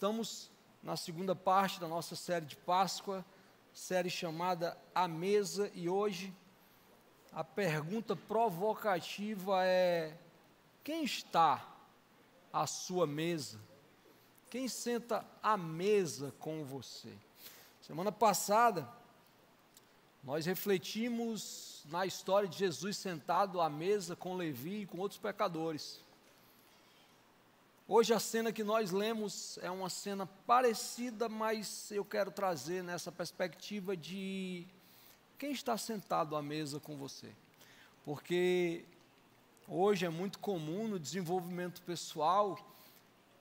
Estamos na segunda parte da nossa série de Páscoa, série chamada A Mesa, e hoje a pergunta provocativa é: quem está à sua mesa? Quem senta à mesa com você? Semana passada, nós refletimos na história de Jesus sentado à mesa com Levi e com outros pecadores. Hoje a cena que nós lemos é uma cena parecida, mas eu quero trazer nessa perspectiva de quem está sentado à mesa com você. Porque hoje é muito comum no desenvolvimento pessoal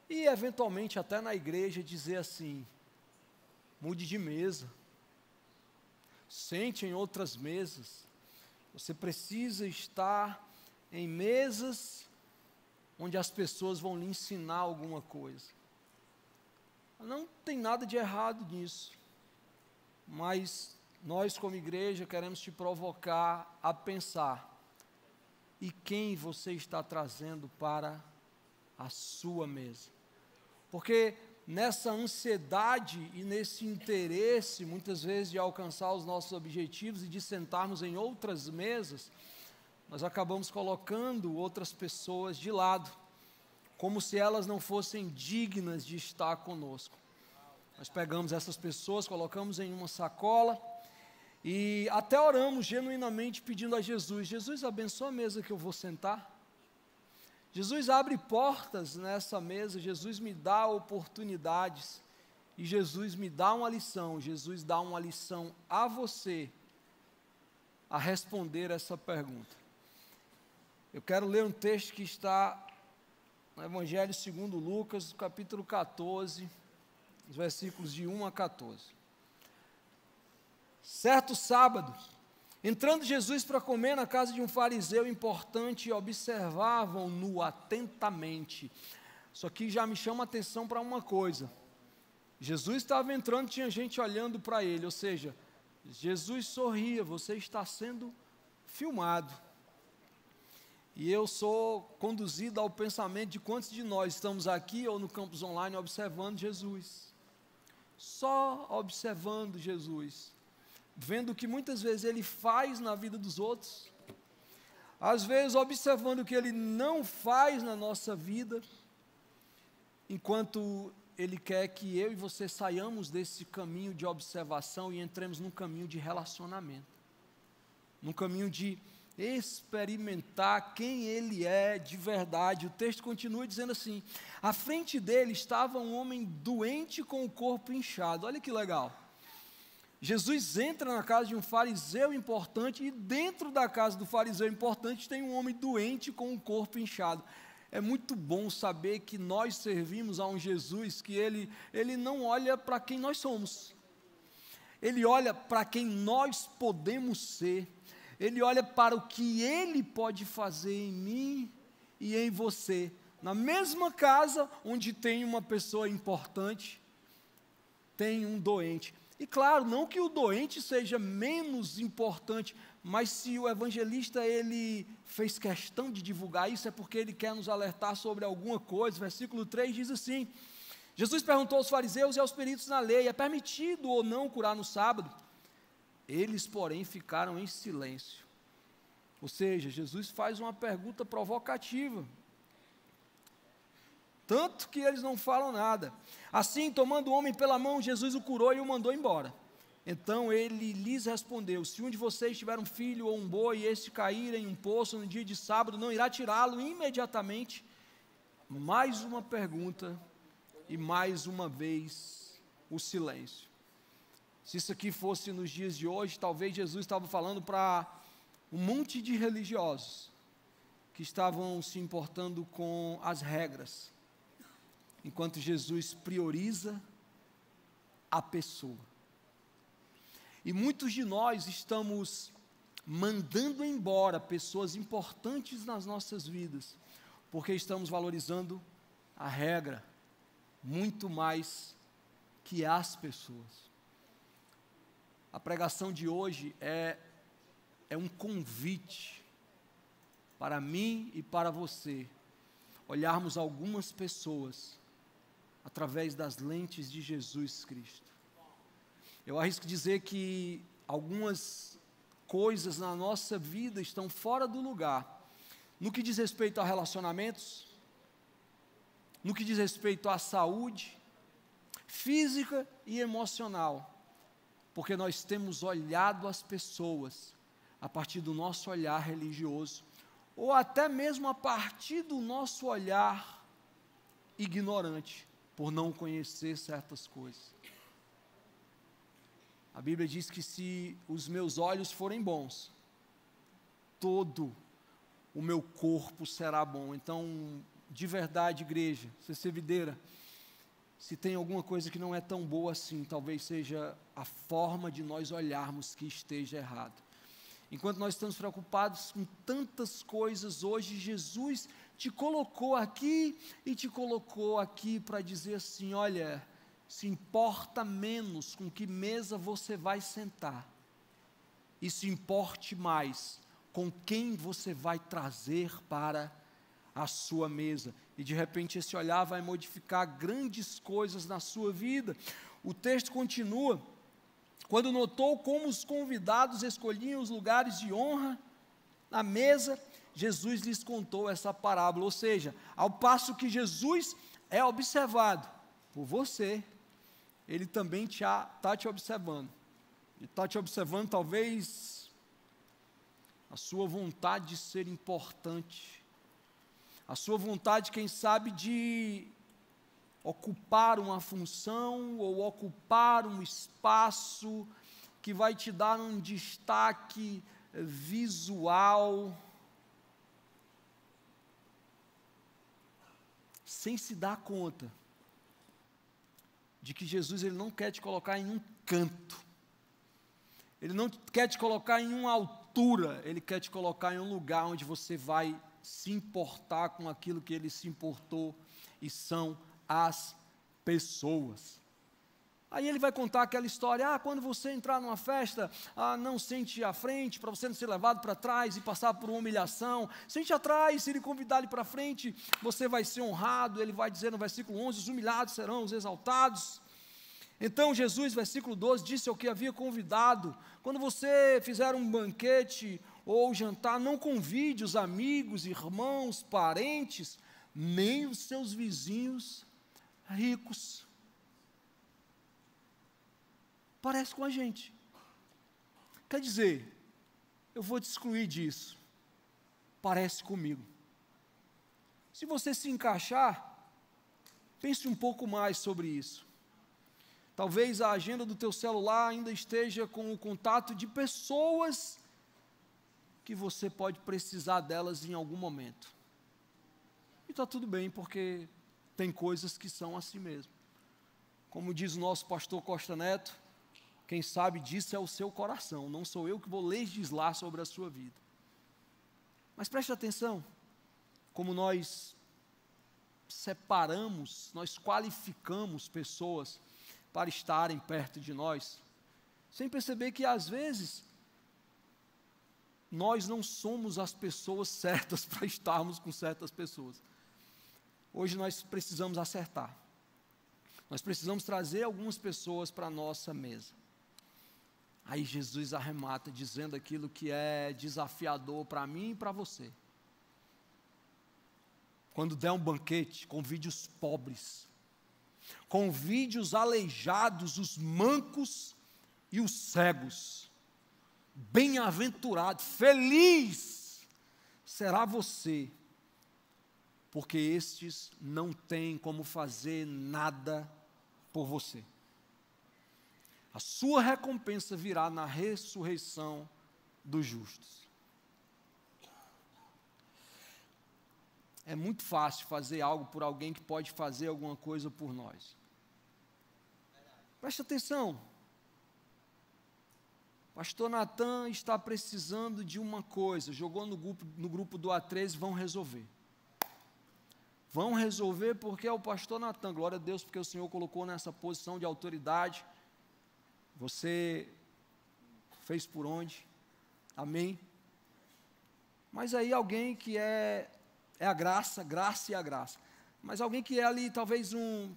e eventualmente até na igreja dizer assim: mude de mesa, sente em outras mesas. Você precisa estar em mesas onde as pessoas vão lhe ensinar alguma coisa. Não tem nada de errado nisso, mas nós, como igreja, queremos te provocar a pensar: e quem você está trazendo para a sua mesa? Porque nessa ansiedade e nesse interesse, muitas vezes, de alcançar os nossos objetivos e de sentarmos em outras mesas, nós acabamos colocando outras pessoas de lado, como se elas não fossem dignas de estar conosco. Nós pegamos essas pessoas, colocamos em uma sacola e até oramos genuinamente pedindo a Jesus: Jesus, abençoa a mesa que eu vou sentar. Jesus abre portas nessa mesa, Jesus me dá oportunidades e Jesus me dá uma lição. Jesus dá uma lição a você a responder essa pergunta. Eu quero ler um texto que está no Evangelho segundo Lucas, capítulo 14, os versículos de 1 a 14. Certo sábado, entrando Jesus para comer na casa de um fariseu importante, observavam-no atentamente. Só que já me chama a atenção para uma coisa. Jesus estava entrando, tinha gente olhando para ele, ou seja, Jesus sorria, você está sendo filmado. E eu sou conduzido ao pensamento de quantos de nós estamos aqui ou no campus online observando Jesus. Só observando Jesus. Vendo o que muitas vezes ele faz na vida dos outros. Às vezes observando o que ele não faz na nossa vida. Enquanto ele quer que eu e você saiamos desse caminho de observação e entremos num caminho de relacionamento. Num caminho de experimentar quem ele é de verdade. O texto continua dizendo assim: à frente dele estava um homem doente com o corpo inchado. Olha que legal. Jesus entra na casa de um fariseu importante e dentro da casa do fariseu importante tem um homem doente com o corpo inchado. É muito bom saber que nós servimos a um Jesus que ele, ele não olha para quem nós somos. Ele olha para quem nós podemos ser ele olha para o que ele pode fazer em mim e em você. Na mesma casa onde tem uma pessoa importante, tem um doente. E claro, não que o doente seja menos importante, mas se o evangelista ele fez questão de divulgar isso é porque ele quer nos alertar sobre alguma coisa. Versículo 3 diz assim: Jesus perguntou aos fariseus e aos peritos na lei: é permitido ou não curar no sábado? Eles, porém, ficaram em silêncio. Ou seja, Jesus faz uma pergunta provocativa. Tanto que eles não falam nada. Assim, tomando o homem pela mão, Jesus o curou e o mandou embora. Então ele lhes respondeu: Se um de vocês tiver um filho ou um boi e este cair em um poço no dia de sábado, não irá tirá-lo imediatamente? Mais uma pergunta e mais uma vez o silêncio. Se isso aqui fosse nos dias de hoje, talvez Jesus estava falando para um monte de religiosos que estavam se importando com as regras, enquanto Jesus prioriza a pessoa. E muitos de nós estamos mandando embora pessoas importantes nas nossas vidas, porque estamos valorizando a regra muito mais que as pessoas. A pregação de hoje é, é um convite para mim e para você olharmos algumas pessoas através das lentes de Jesus Cristo. Eu arrisco dizer que algumas coisas na nossa vida estão fora do lugar. No que diz respeito a relacionamentos, no que diz respeito à saúde física e emocional porque nós temos olhado as pessoas a partir do nosso olhar religioso, ou até mesmo a partir do nosso olhar ignorante, por não conhecer certas coisas. A Bíblia diz que se os meus olhos forem bons, todo o meu corpo será bom. Então, de verdade, igreja, você servideira, se tem alguma coisa que não é tão boa assim, talvez seja a forma de nós olharmos que esteja errado. Enquanto nós estamos preocupados com tantas coisas hoje, Jesus te colocou aqui e te colocou aqui para dizer assim: olha, se importa menos com que mesa você vai sentar, e se importe mais com quem você vai trazer para a sua mesa. E de repente esse olhar vai modificar grandes coisas na sua vida. O texto continua quando notou como os convidados escolhiam os lugares de honra na mesa, Jesus lhes contou essa parábola. Ou seja, ao passo que Jesus é observado por você, ele também está te, tá te observando. Ele está te observando, talvez, a sua vontade de ser importante, a sua vontade, quem sabe, de ocupar uma função ou ocupar um espaço que vai te dar um destaque visual. Sem se dar conta de que Jesus ele não quer te colocar em um canto. Ele não quer te colocar em uma altura, ele quer te colocar em um lugar onde você vai se importar com aquilo que ele se importou e são as pessoas. Aí ele vai contar aquela história: ah, quando você entrar numa festa, ah, não sente à frente, para você não ser levado para trás e passar por uma humilhação. Sente atrás, se ele convidar ele para frente, você vai ser honrado. Ele vai dizer no versículo 11: os humilhados serão os exaltados. Então Jesus, versículo 12, disse ao que havia convidado: quando você fizer um banquete ou jantar, não convide os amigos, irmãos, parentes, nem os seus vizinhos ricos. Parece com a gente. Quer dizer, eu vou te excluir disso. Parece comigo. Se você se encaixar, pense um pouco mais sobre isso. Talvez a agenda do teu celular ainda esteja com o contato de pessoas que você pode precisar delas em algum momento. E está tudo bem, porque tem coisas que são assim mesmo. Como diz o nosso pastor Costa Neto, quem sabe disso é o seu coração, não sou eu que vou legislar sobre a sua vida. Mas preste atenção, como nós separamos, nós qualificamos pessoas para estarem perto de nós, sem perceber que às vezes nós não somos as pessoas certas para estarmos com certas pessoas hoje nós precisamos acertar. Nós precisamos trazer algumas pessoas para a nossa mesa. Aí Jesus arremata dizendo aquilo que é desafiador para mim e para você. Quando der um banquete, convide os pobres, convide os aleijados, os mancos e os cegos. Bem-aventurado, feliz será você porque estes não têm como fazer nada por você. A sua recompensa virá na ressurreição dos justos. É muito fácil fazer algo por alguém que pode fazer alguma coisa por nós. Preste atenção. Pastor Natan está precisando de uma coisa. Jogou no grupo, no grupo do A13, vão resolver. Vão resolver porque é o pastor Natan. Glória a Deus, porque o Senhor colocou nessa posição de autoridade. Você fez por onde? Amém? Mas aí alguém que é, é a graça, graça e a graça. Mas alguém que é ali talvez um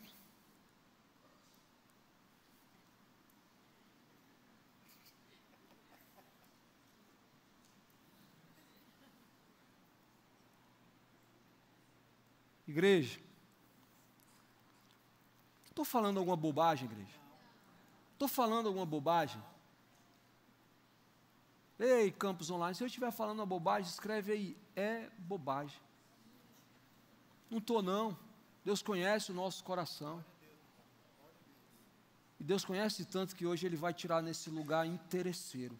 Igreja, estou falando alguma bobagem, igreja? Estou falando alguma bobagem? Ei, Campos Online, se eu estiver falando uma bobagem, escreve aí, é bobagem. Não estou, não. Deus conhece o nosso coração. E Deus conhece tanto que hoje Ele vai tirar nesse lugar interesseiro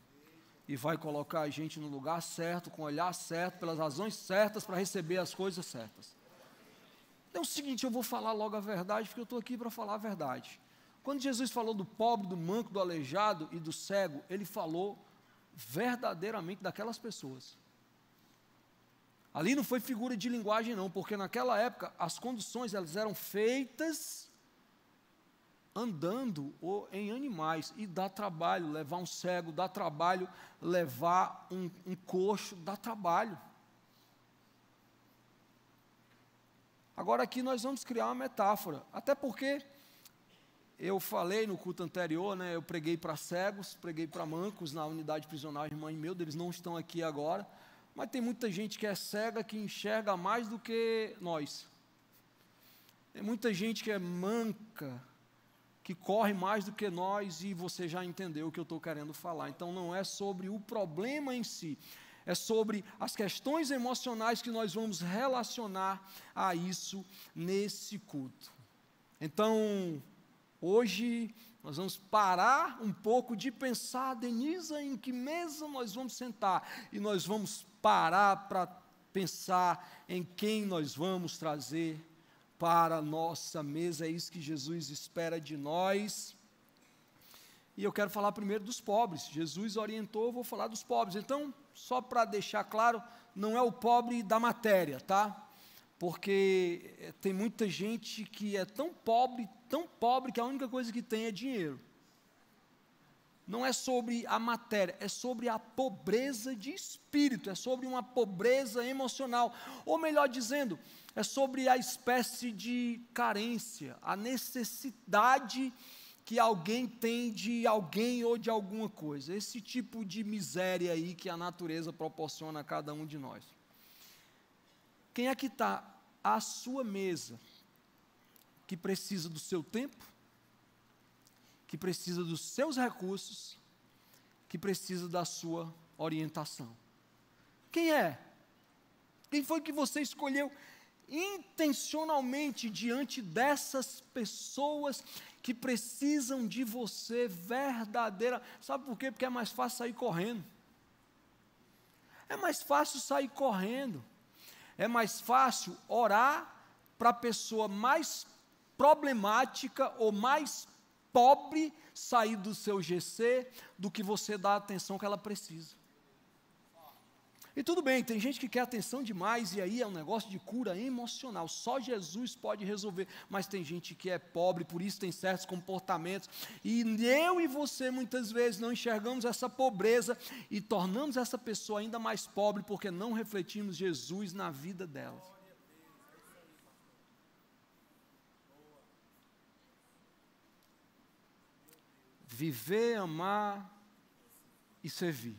e vai colocar a gente no lugar certo, com o olhar certo, pelas razões certas para receber as coisas certas. É o seguinte, eu vou falar logo a verdade, porque eu estou aqui para falar a verdade. Quando Jesus falou do pobre, do manco, do aleijado e do cego, ele falou verdadeiramente daquelas pessoas. Ali não foi figura de linguagem não, porque naquela época as conduções elas eram feitas andando ou em animais e dá trabalho levar um cego, dá trabalho levar um, um coxo, dá trabalho. Agora aqui nós vamos criar uma metáfora, até porque eu falei no culto anterior, né, eu preguei para cegos, preguei para mancos na unidade prisional Irmã meu, eles não estão aqui agora, mas tem muita gente que é cega que enxerga mais do que nós. Tem muita gente que é manca, que corre mais do que nós e você já entendeu o que eu estou querendo falar. Então não é sobre o problema em si, é sobre as questões emocionais que nós vamos relacionar a isso nesse culto. Então, hoje nós vamos parar um pouco de pensar, Denisa, em que mesa nós vamos sentar e nós vamos parar para pensar em quem nós vamos trazer para a nossa mesa. É isso que Jesus espera de nós. E eu quero falar primeiro dos pobres. Jesus orientou, vou falar dos pobres. Então, só para deixar claro, não é o pobre da matéria, tá? Porque eh, tem muita gente que é tão pobre, tão pobre, que a única coisa que tem é dinheiro. Não é sobre a matéria, é sobre a pobreza de espírito, é sobre uma pobreza emocional. Ou melhor dizendo, é sobre a espécie de carência, a necessidade que alguém tem de alguém ou de alguma coisa. Esse tipo de miséria aí que a natureza proporciona a cada um de nós. Quem é que está à sua mesa que precisa do seu tempo, que precisa dos seus recursos, que precisa da sua orientação? Quem é? Quem foi que você escolheu intencionalmente diante dessas pessoas que precisam de você verdadeira. Sabe por quê? Porque é mais fácil sair correndo. É mais fácil sair correndo. É mais fácil orar para a pessoa mais problemática ou mais pobre sair do seu GC do que você dar a atenção que ela precisa. E tudo bem, tem gente que quer atenção demais e aí é um negócio de cura emocional. Só Jesus pode resolver. Mas tem gente que é pobre, por isso tem certos comportamentos. E eu e você muitas vezes não enxergamos essa pobreza e tornamos essa pessoa ainda mais pobre porque não refletimos Jesus na vida dela. Viver, amar e servir.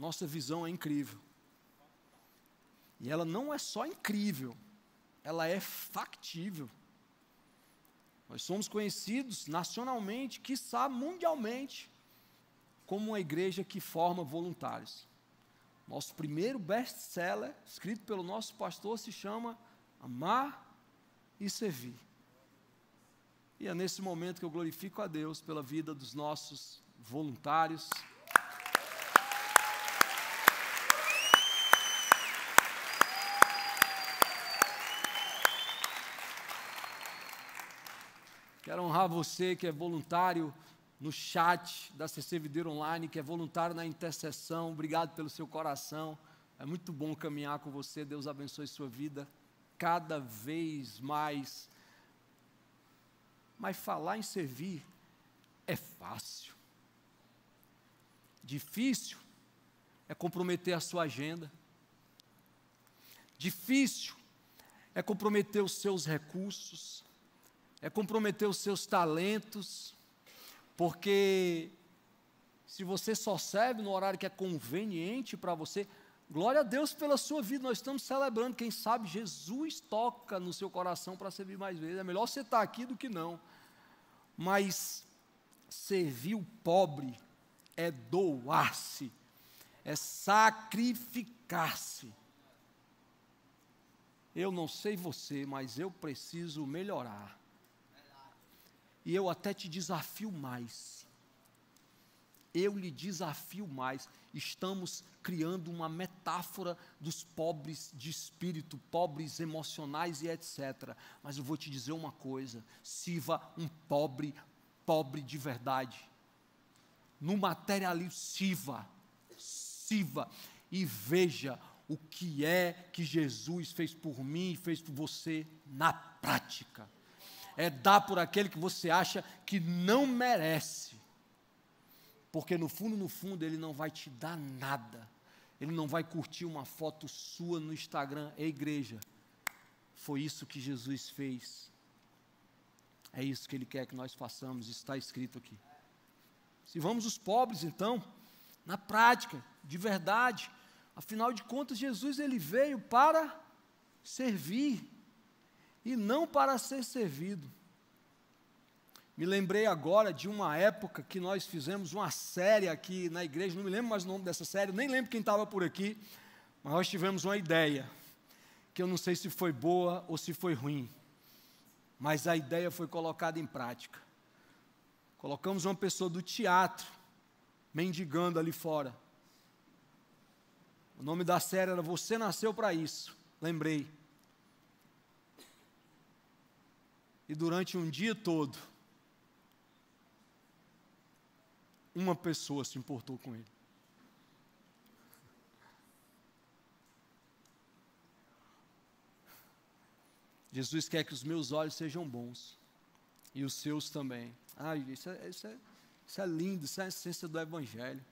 Nossa visão é incrível. E ela não é só incrível, ela é factível. Nós somos conhecidos nacionalmente, quiçá mundialmente, como uma igreja que forma voluntários. Nosso primeiro best-seller, escrito pelo nosso pastor, se chama Amar e Servir. E é nesse momento que eu glorifico a Deus pela vida dos nossos voluntários. Quero honrar você que é voluntário no chat da CC Videira Online, que é voluntário na intercessão. Obrigado pelo seu coração. É muito bom caminhar com você. Deus abençoe sua vida cada vez mais. Mas falar em servir é fácil. Difícil é comprometer a sua agenda. Difícil é comprometer os seus recursos é comprometer os seus talentos, porque se você só serve no horário que é conveniente para você, glória a Deus pela sua vida, nós estamos celebrando. Quem sabe Jesus toca no seu coração para servir mais vezes. É melhor você estar tá aqui do que não. Mas servir o pobre é doar-se, é sacrificar-se. Eu não sei você, mas eu preciso melhorar. E eu até te desafio mais. Eu lhe desafio mais. Estamos criando uma metáfora dos pobres de espírito, pobres emocionais e etc. Mas eu vou te dizer uma coisa: sirva um pobre, pobre de verdade. No materialismo, sirva, sirva e veja o que é que Jesus fez por mim e fez por você na prática é dar por aquele que você acha que não merece. Porque no fundo, no fundo, ele não vai te dar nada. Ele não vai curtir uma foto sua no Instagram, é igreja. Foi isso que Jesus fez. É isso que ele quer que nós façamos, está escrito aqui. Se vamos os pobres, então, na prática, de verdade, afinal de contas, Jesus ele veio para servir e não para ser servido. Me lembrei agora de uma época que nós fizemos uma série aqui na igreja, não me lembro mais o nome dessa série, nem lembro quem estava por aqui, mas nós tivemos uma ideia, que eu não sei se foi boa ou se foi ruim, mas a ideia foi colocada em prática. Colocamos uma pessoa do teatro mendigando ali fora. O nome da série era Você Nasceu para Isso. Lembrei. e durante um dia todo, uma pessoa se importou com ele. Jesus quer que os meus olhos sejam bons e os seus também. Ah, isso é, isso é, isso é lindo, isso é a essência do Evangelho.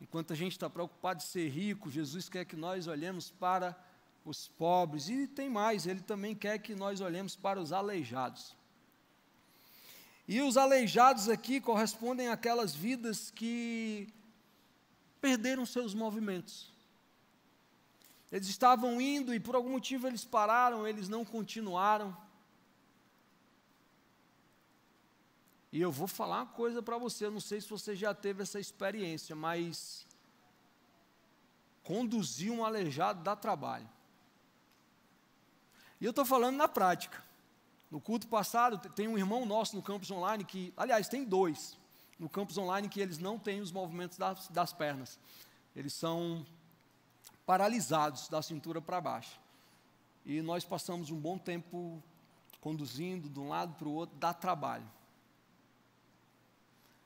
Enquanto a gente está preocupado em ser rico, Jesus quer que nós olhemos para os pobres, e tem mais, ele também quer que nós olhemos para os aleijados. E os aleijados aqui correspondem àquelas vidas que perderam seus movimentos. Eles estavam indo e por algum motivo eles pararam, eles não continuaram. E eu vou falar uma coisa para você, eu não sei se você já teve essa experiência, mas conduzir um aleijado dá trabalho. E eu estou falando na prática. No culto passado, tem um irmão nosso no campus online que, aliás, tem dois no campus online que eles não têm os movimentos das, das pernas. Eles são paralisados da cintura para baixo. E nós passamos um bom tempo conduzindo de um lado para o outro, dá trabalho.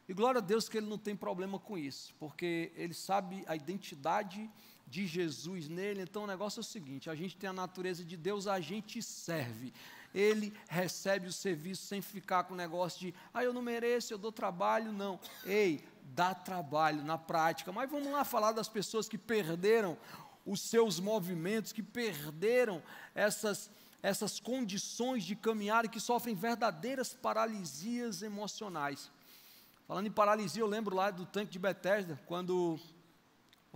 E glória a Deus que ele não tem problema com isso, porque ele sabe a identidade de Jesus nele, então o negócio é o seguinte: a gente tem a natureza de Deus, a gente serve. Ele recebe o serviço sem ficar com o negócio de, ah, eu não mereço, eu dou trabalho. Não. Ei, dá trabalho na prática. Mas vamos lá falar das pessoas que perderam os seus movimentos, que perderam essas essas condições de caminhar e que sofrem verdadeiras paralisias emocionais. Falando em paralisia, eu lembro lá do tanque de Bethesda, quando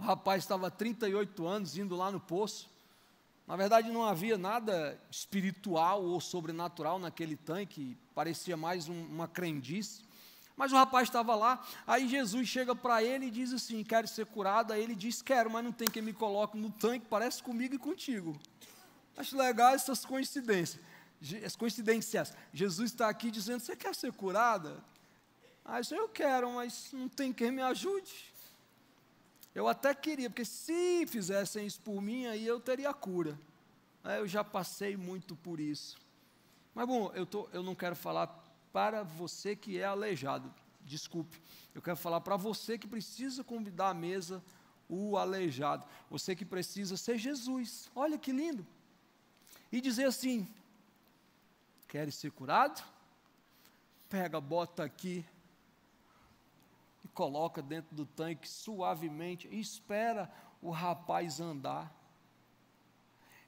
o rapaz estava 38 anos indo lá no poço. Na verdade, não havia nada espiritual ou sobrenatural naquele tanque, parecia mais um, uma crendice. Mas o rapaz estava lá, aí Jesus chega para ele e diz assim: Quero ser curado. Aí ele diz: Quero, mas não tem quem me coloque no tanque, parece comigo e contigo. Acho legal essas coincidências. As coincidências. Jesus está aqui dizendo: Você quer ser curada? Aí ah, eu quero, mas não tem quem me ajude. Eu até queria, porque se fizessem isso por mim, aí eu teria a cura. É, eu já passei muito por isso. Mas bom, eu, tô, eu não quero falar para você que é aleijado, desculpe. Eu quero falar para você que precisa convidar à mesa o aleijado. Você que precisa ser Jesus. Olha que lindo. E dizer assim: queres ser curado? Pega, bota aqui coloca dentro do tanque suavemente e espera o rapaz andar.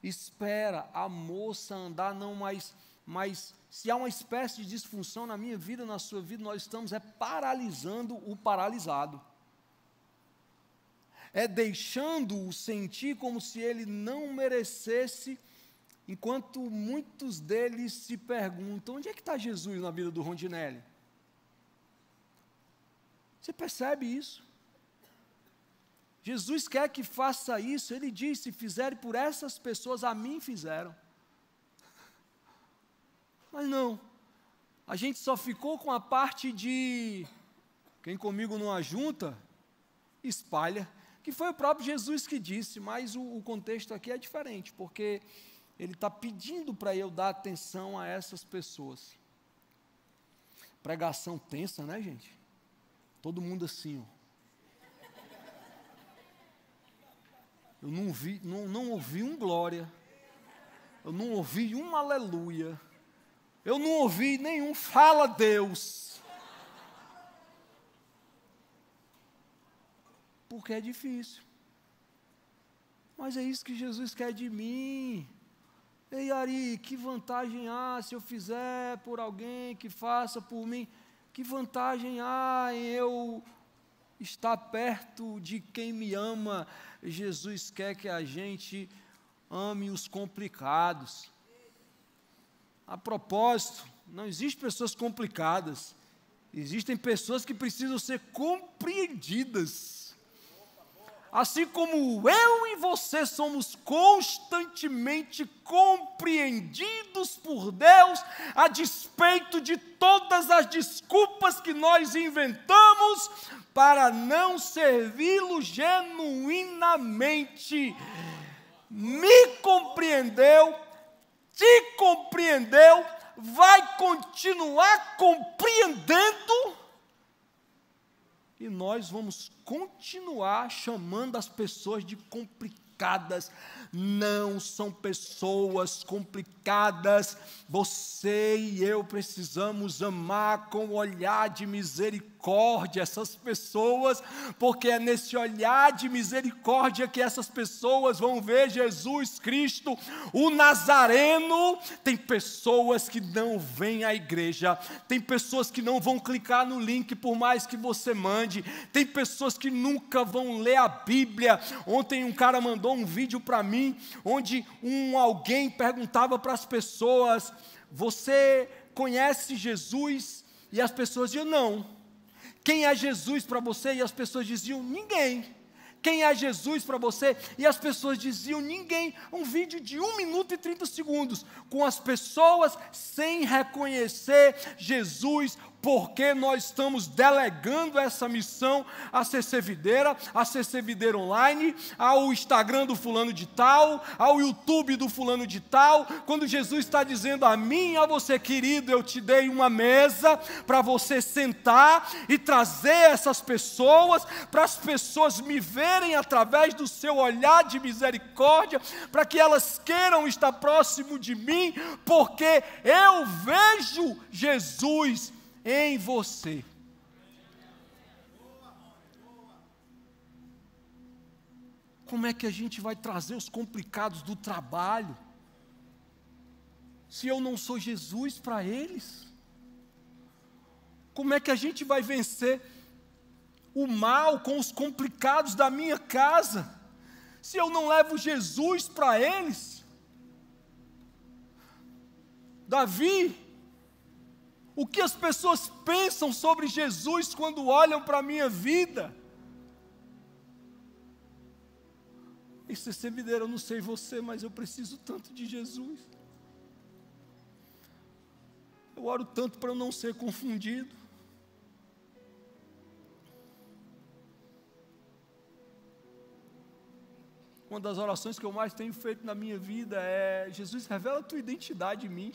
Espera a moça andar, não mais. Mas se há uma espécie de disfunção na minha vida, na sua vida, nós estamos é paralisando o paralisado. É deixando-o sentir como se ele não merecesse, enquanto muitos deles se perguntam: onde é que está Jesus na vida do Rondinelli? Você percebe isso? Jesus quer que faça isso, ele diz: se fizerem por essas pessoas, a mim fizeram. Mas não, a gente só ficou com a parte de quem comigo não ajunta, espalha, que foi o próprio Jesus que disse, mas o, o contexto aqui é diferente, porque ele está pedindo para eu dar atenção a essas pessoas. Pregação tensa, né, gente? Todo mundo assim, ó. Eu não, vi, não, não ouvi um glória. Eu não ouvi um aleluia. Eu não ouvi nenhum fala Deus. Porque é difícil. Mas é isso que Jesus quer de mim. Ei, Ari, que vantagem há se eu fizer por alguém que faça por mim? Que vantagem há ah, eu estar perto de quem me ama? Jesus quer que a gente ame os complicados. A propósito, não existem pessoas complicadas, existem pessoas que precisam ser compreendidas assim como eu e você somos constantemente compreendidos por Deus, a despeito de todas as desculpas que nós inventamos para não servi-lo genuinamente. Me compreendeu, te compreendeu, vai continuar compreendendo e nós vamos continuar chamando as pessoas de complicadas. Não são pessoas complicadas. Você e eu precisamos amar com olhar de misericórdia misericórdia essas pessoas, porque é nesse olhar de misericórdia que essas pessoas vão ver Jesus Cristo, o Nazareno. Tem pessoas que não vêm à igreja, tem pessoas que não vão clicar no link por mais que você mande, tem pessoas que nunca vão ler a Bíblia. Ontem um cara mandou um vídeo para mim onde um alguém perguntava para as pessoas: "Você conhece Jesus?" E as pessoas diziam: "Não". Quem é Jesus para você? E as pessoas diziam: ninguém. Quem é Jesus para você? E as pessoas diziam: ninguém. Um vídeo de 1 minuto e 30 segundos, com as pessoas sem reconhecer Jesus porque nós estamos delegando essa missão à CC Videira, à CC Videira Online, ao Instagram do fulano de tal, ao YouTube do fulano de tal, quando Jesus está dizendo a mim, a você querido, eu te dei uma mesa para você sentar e trazer essas pessoas, para as pessoas me verem através do seu olhar de misericórdia, para que elas queiram estar próximo de mim, porque eu vejo Jesus em você. Como é que a gente vai trazer os complicados do trabalho? Se eu não sou Jesus para eles? Como é que a gente vai vencer o mal com os complicados da minha casa? Se eu não levo Jesus para eles? Davi o que as pessoas pensam sobre Jesus quando olham para a minha vida. E CC Videira, eu não sei você, mas eu preciso tanto de Jesus. Eu oro tanto para eu não ser confundido. Uma das orações que eu mais tenho feito na minha vida é: Jesus, revela a tua identidade em mim.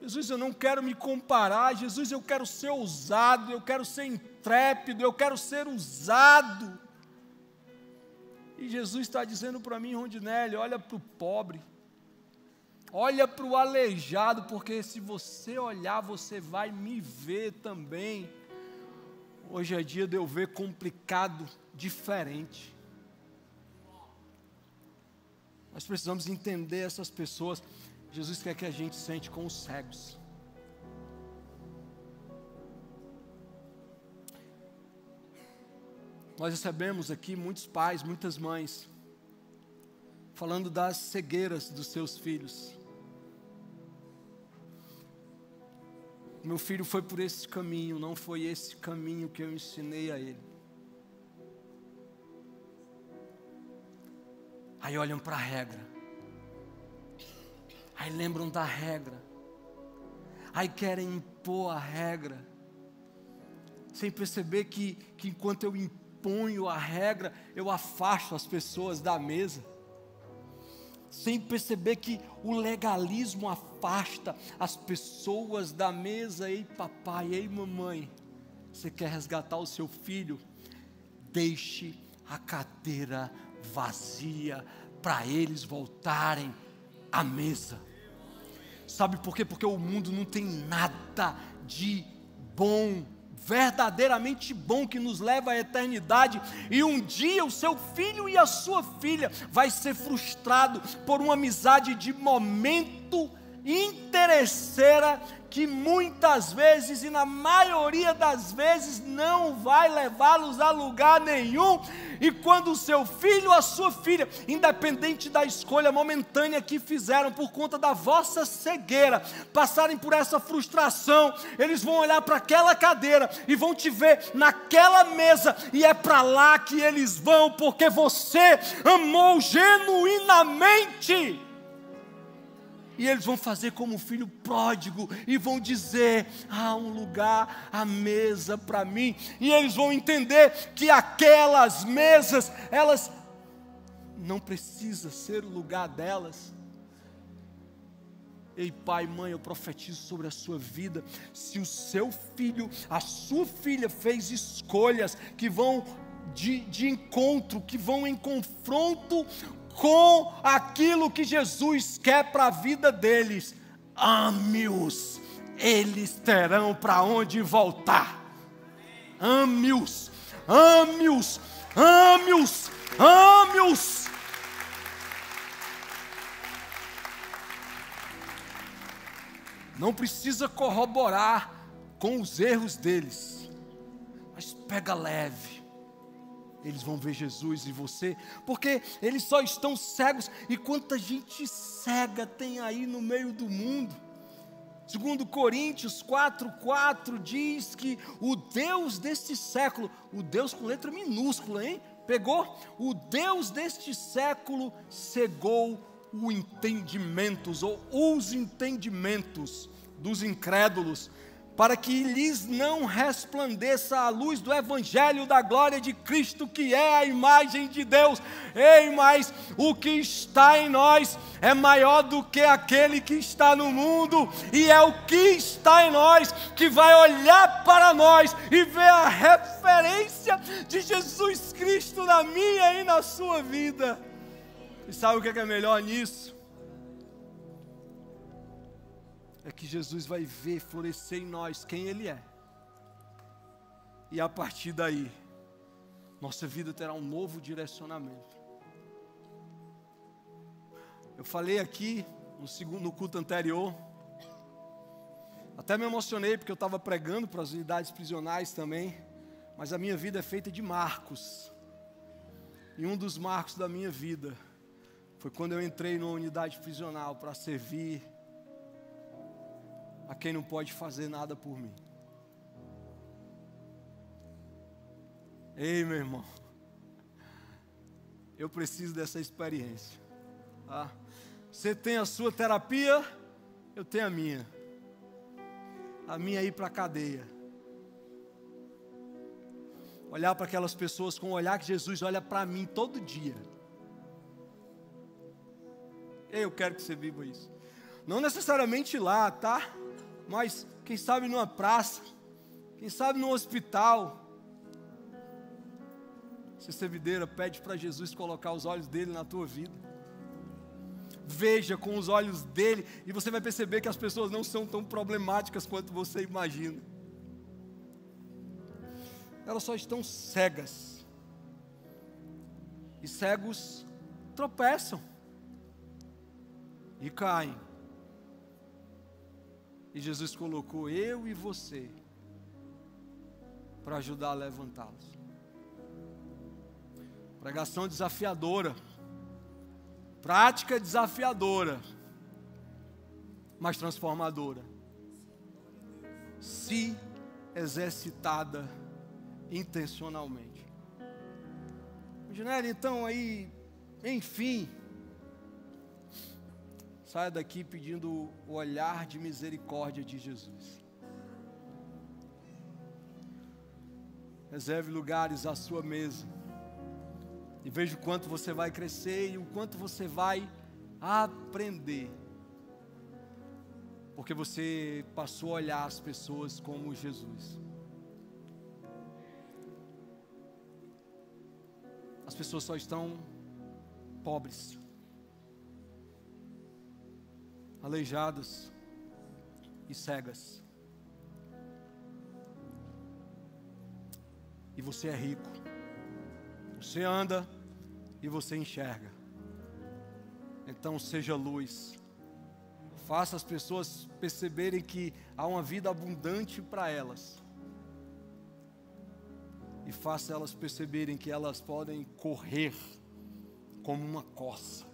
Jesus, eu não quero me comparar. Jesus, eu quero ser ousado, eu quero ser intrépido, eu quero ser usado. E Jesus está dizendo para mim, Rondinelli: olha para o pobre, olha para o aleijado, porque se você olhar, você vai me ver também. Hoje é dia de eu ver complicado, diferente. Nós precisamos entender essas pessoas. Jesus quer que a gente sente com os cegos. Nós recebemos aqui muitos pais, muitas mães, falando das cegueiras dos seus filhos. Meu filho foi por esse caminho, não foi esse caminho que eu ensinei a ele. Aí olham para a regra Aí lembram da regra. Aí querem impor a regra. Sem perceber que, que enquanto eu imponho a regra, eu afasto as pessoas da mesa sem perceber que o legalismo afasta as pessoas da mesa. Ei, papai, ei, mamãe, você quer resgatar o seu filho? Deixe a cadeira vazia para eles voltarem à mesa. Sabe por quê? Porque o mundo não tem nada de bom, verdadeiramente bom, que nos leva à eternidade. E um dia o seu filho e a sua filha vai ser frustrado por uma amizade de momento interesseira que muitas vezes e na maioria das vezes não vai levá-los a lugar nenhum. E quando o seu filho ou a sua filha, independente da escolha momentânea que fizeram por conta da vossa cegueira, passarem por essa frustração, eles vão olhar para aquela cadeira e vão te ver naquela mesa, e é para lá que eles vão, porque você amou genuinamente e eles vão fazer como o filho pródigo e vão dizer: há um lugar à mesa para mim. E eles vão entender que aquelas mesas, elas não precisa ser o lugar delas. Ei, pai, mãe, eu profetizo sobre a sua vida. Se o seu filho, a sua filha fez escolhas que vão de, de encontro, que vão em confronto com aquilo que Jesus quer para a vida deles. Ame-os, eles terão para onde voltar. Ame-os, ame-os, ame-os, ame-os. Não precisa corroborar com os erros deles, mas pega leve eles vão ver Jesus e você, porque eles só estão cegos. E quanta gente cega tem aí no meio do mundo. Segundo Coríntios 4:4 diz que o Deus deste século, o Deus com letra minúscula, hein? Pegou? O Deus deste século cegou o entendimentos ou os entendimentos dos incrédulos para que lhes não resplandeça a luz do Evangelho da glória de Cristo, que é a imagem de Deus. Ei, mas o que está em nós é maior do que aquele que está no mundo, e é o que está em nós que vai olhar para nós e ver a referência de Jesus Cristo na minha e na sua vida. E sabe o que é, é melhor nisso? é que Jesus vai ver florescer em nós quem Ele é. E a partir daí, nossa vida terá um novo direcionamento. Eu falei aqui no segundo culto anterior, até me emocionei porque eu estava pregando para as unidades prisionais também, mas a minha vida é feita de marcos. E um dos marcos da minha vida foi quando eu entrei numa unidade prisional para servir a quem não pode fazer nada por mim. Ei, meu irmão, eu preciso dessa experiência. Tá? Você tem a sua terapia, eu tenho a minha. A minha é ir para a cadeia. Olhar para aquelas pessoas com o olhar que Jesus olha para mim todo dia. Ei, eu quero que você viva isso. Não necessariamente lá, tá? mas quem sabe numa praça, quem sabe num hospital. Se servideira pede para Jesus colocar os olhos dele na tua vida. Veja com os olhos dele e você vai perceber que as pessoas não são tão problemáticas quanto você imagina. Elas só estão cegas. E cegos tropeçam e caem. E Jesus colocou eu e você para ajudar a levantá-los. Pregação desafiadora, prática desafiadora, mas transformadora. Se exercitada intencionalmente. Genera, então aí, enfim, Saia daqui pedindo o olhar de misericórdia de Jesus. Reserve lugares à sua mesa. E veja o quanto você vai crescer e o quanto você vai aprender. Porque você passou a olhar as pessoas como Jesus. As pessoas só estão pobres. Aleijados e cegas. E você é rico. Você anda e você enxerga. Então seja luz. Faça as pessoas perceberem que há uma vida abundante para elas. E faça elas perceberem que elas podem correr como uma coça